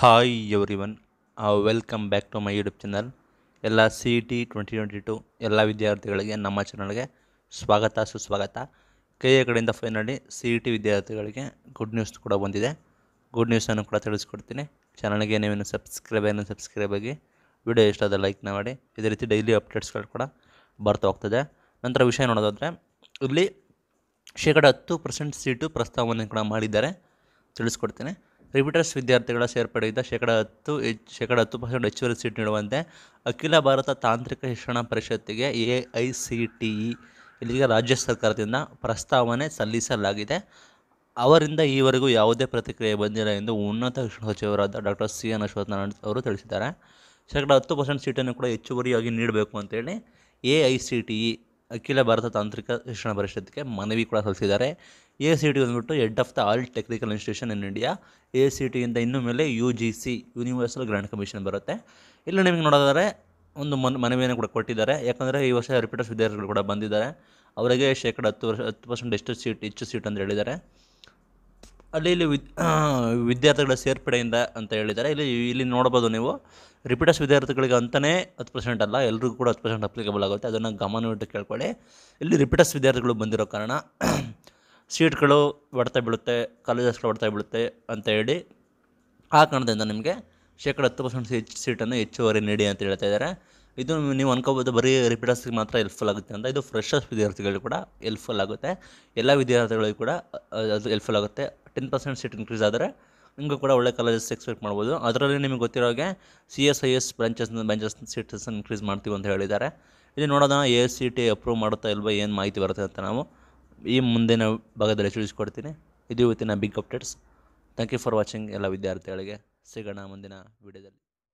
hi everyone welcome back to my YouTube channel ಎಲ್ಲ C E T twenty twenty two ಎಲ್ಲ ವಿದ್ಯಾರ್ಥಿಗಳಿಗೆ ನಮ್ಮ ಚಾನಲ್ಗೆ ಸ್ವಾಗತ ಸುಸ್ವಾಗತ ಕೈಯ ಕಡೆಯಿಂದ ಫೈನಲಿ ಸಿ ಇ ಟಿ ವಿದ್ಯಾರ್ಥಿಗಳಿಗೆ ಗುಡ್ ನ್ಯೂಸ್ ಕೂಡ ಬಂದಿದೆ ಗುಡ್ ನ್ಯೂಸನ್ನು ಕೂಡ ತಿಳಿಸ್ಕೊಡ್ತೀನಿ ಚಾನಲ್ಗೆ ನೀವೇನು ಸಬ್ಸ್ಕ್ರೈಬ್ ಏನು ಸಬ್ಸ್ಕ್ರೈಬ್ ಆಗಿ ವಿಡಿಯೋ ಇಷ್ಟ ಲೈಕ್ನ ಮಾಡಿ ಇದೇ ರೀತಿ ಡೈಲಿ ಅಪ್ಡೇಟ್ಸ್ಗಳು ಕೂಡ ಬರ್ತಾ ಹೋಗ್ತದೆ ನಂತರ ವಿಷಯ ನೋಡೋದಾದರೆ ಇಲ್ಲಿ ಶೇಕಡ ಹತ್ತು ಪರ್ಸೆಂಟ್ ಸೀಟು ಪ್ರಸ್ತಾವನೆ ಕೂಡ ಮಾಡಿದ್ದಾರೆ ತಿಳಿಸ್ಕೊಡ್ತೀನಿ ರಿಪೀಟರ್ಸ್ ವಿದ್ಯಾರ್ಥಿಗಳ ಸೇರ್ಪಡೆಯಿಂದ ಶೇಕಡ ಹತ್ತು ಹೆಚ್ಚು ಶೇಕಡ ಹತ್ತು ಪರ್ಸೆಂಟ್ ಹೆಚ್ಚುವರಿ ಸೀಟ್ ನೀಡುವಂತೆ ಅಖಿಲ ಭಾರತ ತಾಂತ್ರಿಕ ಶಿಕ್ಷಣ ಪರಿಷತ್ತಿಗೆ A I C T E ಇಲ್ಲಿಗೆ ರಾಜ್ಯ ಸರ್ಕಾರದಿಂದ ಪ್ರಸ್ತಾವನೆ ಸಲ್ಲಿಸಲಾಗಿದೆ ಅವರಿಂದ ಈವರೆಗೂ ಯಾವುದೇ ಪ್ರತಿಕ್ರಿಯೆ ಬಂದಿಲ್ಲ ಎಂದು ಉನ್ನತ ಶಿಕ್ಷಣ ಸಚಿವರಾದ doctor C N Ashwath Narayan ಅವರು ತಿಳಿಸಿದ್ದಾರೆ ಶೇಕಡ ಹತ್ತು ಪರ್ಸೆಂಟ್ ಸೀಟನ್ನು ಕೂಡ ಹೆಚ್ಚುವರಿಯಾಗಿ ನೀಡಬೇಕು ಅಂತೇಳಿ A I C T E ಅಖಿಲ ಭಾರತ ತಾಂತ್ರಿಕ ಶಿಕ್ಷಣ ಪರಿಷತ್ತಿಗೆ ಮನವಿ ಕೂಡ ಸಲ್ಲಿಸಿದ್ದಾರೆ ಎ ಸಿ ಟಿ ಬಂದುಬಿಟ್ಟು head of the all technical institution in India A C ಟಿಯಿಂದ ಇನ್ನೂ ಮೇಲೆ U G C universal grand commission ಬರುತ್ತೆ ಇಲ್ಲಿ ನಿಮಗೆ ನೋಡೋದಾದರೆ ಒಂದು ಮನ್ ಮನವಿಯನ್ನು ಕೂಡ ಕೊಟ್ಟಿದ್ದಾರೆ ಯಾಕಂದರೆ ಈ ವರ್ಷ ರಿಪೀಟರ್ಸ್ ವಿದ್ಯಾರ್ಥಿಗಳು ಕೂಡ ಬಂದಿದ್ದಾರೆ ಅವರಿಗೆ ಶೇಕಡ ಹತ್ತು ವರ್ಷ ಹತ್ತು ಪರ್ಸೆಂಟ್ ಎಷ್ಟು ಸೀಟ್ ಹೆಚ್ಚು ಸೀಟ್ ಅಂತ ಹೇಳಿದ್ದಾರೆ ಅಲ್ಲಿ ಇಲ್ಲಿ ವಿದ್ ವಿದ್ಯಾರ್ಥಿಗಳ ಸೇರ್ಪಡೆಯಿಂದ ಅಂತ ಹೇಳಿದ್ದಾರೆ ಇಲ್ಲಿ ಇಲ್ಲಿ ನೋಡ್ಬೋದು ನೀವು ರಿಪೀಟರ್ಸ್ ವಿದ್ಯಾರ್ಥಿಗಳಿಗೆ ಅಂತಲೇ ಹತ್ತು ಪರ್ಸೆಂಟ್ ಅಲ್ಲ ಎಲ್ಲರಿಗೂ ಕೂಡ ಹತ್ತು ಪರ್ಸೆಂಟ್ ಅಪ್ಲಿಕೇಬಲ್ ಆಗುತ್ತೆ ಅದನ್ನು ಗಮನವಿಟ್ಟು ಕೇಳ್ಕೊಳ್ಳಿ ಇಲ್ಲಿ ರಿಪೀಟರ್ಸ್ ವಿದ್ಯಾರ್ಥಿಗಳು ಬಂದಿರೋ ಕಾರಣ ಸೀಟ್ಗಳು ಹೊಡೆತ ಬೀಳುತ್ತೆ ಕಾಲೇಜಸ್ಗಳು ಹೊಡೆತ ಬೀಳುತ್ತೆ ಅಂತ ಹೇಳಿ ಆ ಕಾರಣದಿಂದ ನಿಮಗೆ ಶೇಕಡ ಹತ್ತು ಪರ್ಸೆಂಟ್ ಸೀಟ್ ಸೀಟನ್ನು ಹೆಚ್ಚುವರಿ ನೀಡಿ ಅಂತ ಹೇಳ್ತಾ ಇದ್ದಾರೆ ಇದು ನೀವು ಅನ್ಕೋಬೋದು ಬರೀ ರಿಪೀಟರ್ಸ್ಗೆ ಮಾತ್ರ ಹೆಲ್ಪ್ಫುಲ್ ಆಗುತ್ತೆ ಅಂತ ಇದು ಫ್ರೆಶರ್ಸ್ ವಿದ್ಯಾರ್ಥಿಗಳಿಗೆ ಕೂಡ ಹೆಲ್ಪ್ಫುಲ್ ಆಗುತ್ತೆ ಎಲ್ಲ ವಿದ್ಯಾರ್ಥಿಗಳಿಗೂ ಕೂಡ ಅದು ಹೆಲ್ಪ್ಫುಲ್ ಆಗುತ್ತೆ ಟೆನ್ ಪರ್ಸೆಂಟ್ ಸೀಟ್ ಇನ್ಕ್ರೀಸ್ ಆದರೆ ನಿಮಗೂ ಕೂಡ ಒಳ್ಳೆ ಕಾಲೇಜಸ್ ಎಕ್ಸ್ಪೆಕ್ಟ್ ಮಾಡ್ಬೋದು ಅದರಲ್ಲಿ ನಿಮಗೆ ಗೊತ್ತಿರೋ ಹಾಗೆ C S I S branches branches ಸೀಟ್ಸನ್ನು ಇನ್ಕ್ರೀಸ್ ಮಾಡ್ತೀವಿ ಅಂತ ಹೇಳಿದ್ದಾರೆ ಇದು ನೋಡೋದನ್ನ A S C T approve ಮಾಡುತ್ತಾ ಇಲ್ವಾ ಏನು ಮಾಹಿತಿ ಬರುತ್ತೆ ಅಂತ ನಾವು ಈ ಮುಂದಿನ ಭಾಗದಲ್ಲಿ ತಿಳಿಸ್ಕೊಡ್ತೀನಿ ಇದು ಇವತ್ತಿನ big updates thank you for watching ಎಲ್ಲ ವಿದ್ಯಾರ್ಥಿಗಳಿಗೆ ಸಿಗೋಣ ಮುಂದಿನ ವಿಡಿಯೋದಲ್ಲಿ